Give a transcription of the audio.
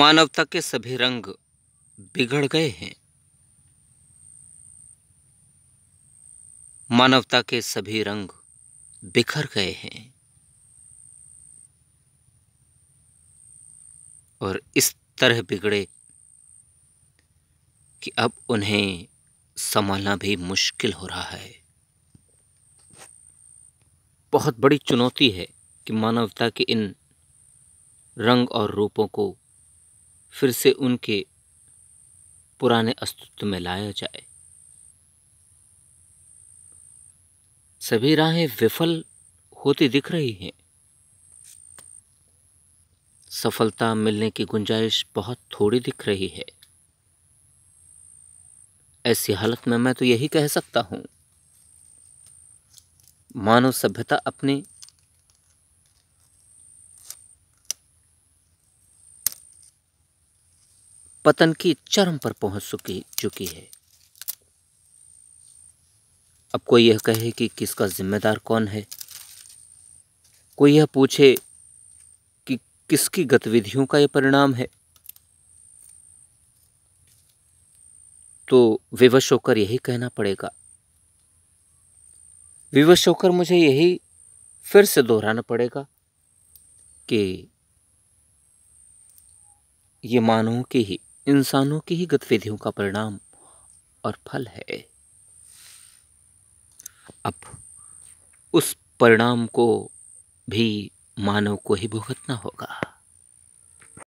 मानवता के सभी रंग बिगड़ गए हैं मानवता के सभी रंग बिखर गए हैं और इस तरह बिगड़े कि अब उन्हें संभालना भी मुश्किल हो रहा है बहुत बड़ी चुनौती है कि मानवता के इन रंग और रूपों को फिर से उनके पुराने अस्तित्व में लाया जाए सभी राहें विफल होती दिख रही हैं सफलता मिलने की गुंजाइश बहुत थोड़ी दिख रही है ऐसी हालत में मैं तो यही कह सकता हूं मानव सभ्यता अपने पतन की चरम पर पहुंच चुकी चुकी है अब कोई यह कहे कि किसका जिम्मेदार कौन है कोई यह पूछे कि किसकी गतिविधियों का यह परिणाम है तो विवश होकर यही कहना पड़ेगा विवश होकर मुझे यही फिर से दोहराना पड़ेगा कि ये मानो की ही इंसानों की ही गतिविधियों का परिणाम और फल है अब उस परिणाम को भी मानव को ही भुगतना होगा